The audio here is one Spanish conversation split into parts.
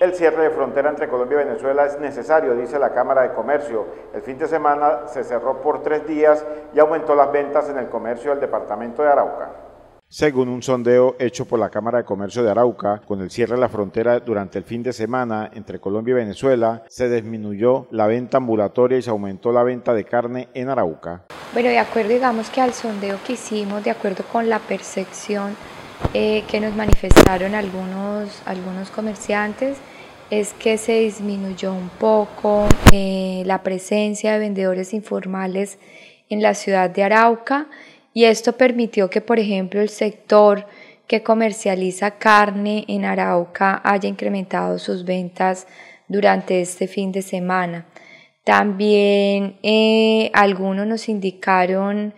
El cierre de frontera entre Colombia y Venezuela es necesario, dice la Cámara de Comercio. El fin de semana se cerró por tres días y aumentó las ventas en el comercio del departamento de Arauca. Según un sondeo hecho por la Cámara de Comercio de Arauca, con el cierre de la frontera durante el fin de semana entre Colombia y Venezuela, se disminuyó la venta ambulatoria y se aumentó la venta de carne en Arauca. Bueno, de acuerdo digamos que al sondeo que hicimos, de acuerdo con la percepción eh, que nos manifestaron algunos, algunos comerciantes es que se disminuyó un poco eh, la presencia de vendedores informales en la ciudad de Arauca y esto permitió que, por ejemplo, el sector que comercializa carne en Arauca haya incrementado sus ventas durante este fin de semana. También eh, algunos nos indicaron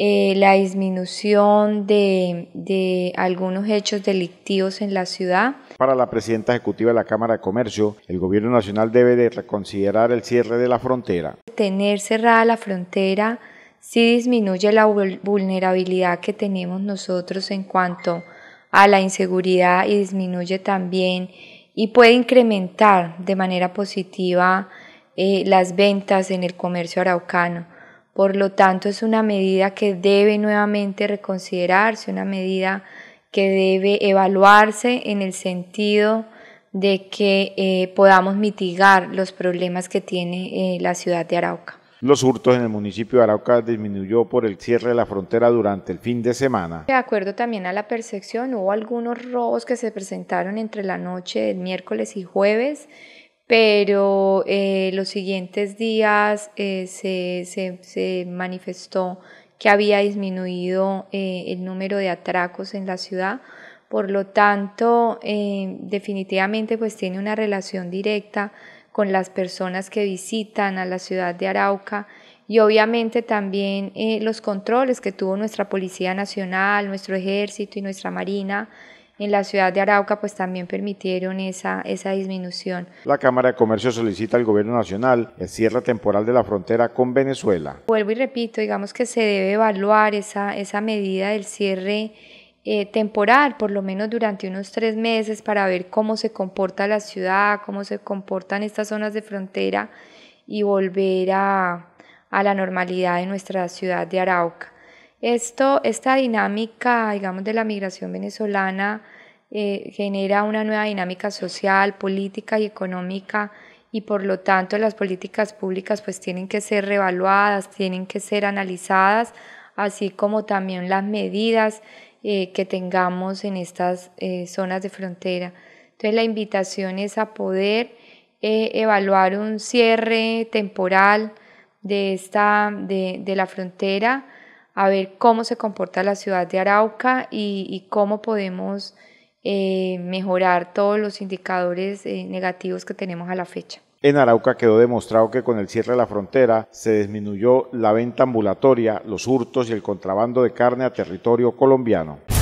eh, la disminución de, algunos hechos delictivos en la ciudad. Para la presidenta ejecutiva de la Cámara de Comercio, el gobierno nacional debe de reconsiderar el cierre de la frontera. Tener cerrada la frontera sí disminuye la vulnerabilidad que tenemos nosotros en cuanto a la inseguridad y disminuye también y puede incrementar de manera positiva eh, las ventas en el comercio araucano. Por lo tanto, es una medida que debe nuevamente reconsiderarse, una medida que debe evaluarse en el sentido de que eh, podamos mitigar los problemas que tiene eh, la ciudad de Arauca. Los hurtos en el municipio de Arauca disminuyó por el cierre de la frontera durante el fin de semana. De acuerdo también a la percepción, hubo algunos robos que se presentaron entre la noche del miércoles y jueves, pero eh, los siguientes días eh, se, manifestó que había disminuido eh, el número de atracos en la ciudad. Por lo tanto, definitivamente pues tiene una relación directa con las personas que visitan a la ciudad de Arauca y obviamente también los controles que tuvo nuestra Policía Nacional, nuestro Ejército y nuestra Marina en la ciudad de Arauca pues también permitieron esa, esa disminución. La Cámara de Comercio solicita al Gobierno Nacional el cierre temporal de la frontera con Venezuela. Vuelvo y repito, digamos que se debe evaluar esa, esa medida del cierre eh, temporal, por lo menos durante unos tres meses, para ver cómo se comporta la ciudad, cómo se comportan estas zonas de frontera y volver a, a la normalidad de nuestra ciudad de Arauca. Esto, esta dinámica, de la migración venezolana eh, genera una nueva dinámica social, política y económica y por lo tanto las políticas públicas pues tienen que ser revaluadas, tienen que ser analizadas, así como también las medidas eh, que tengamos en estas eh, zonas de frontera. Entonces la invitación es a poder evaluar un cierre temporal de, esta, de la frontera a ver cómo se comporta la ciudad de Arauca y, cómo podemos eh, mejorar todos los indicadores eh, negativos que tenemos a la fecha. En Arauca quedó demostrado que con el cierre de la frontera se disminuyó la venta ambulatoria, los hurtos y el contrabando de carne a territorio colombiano.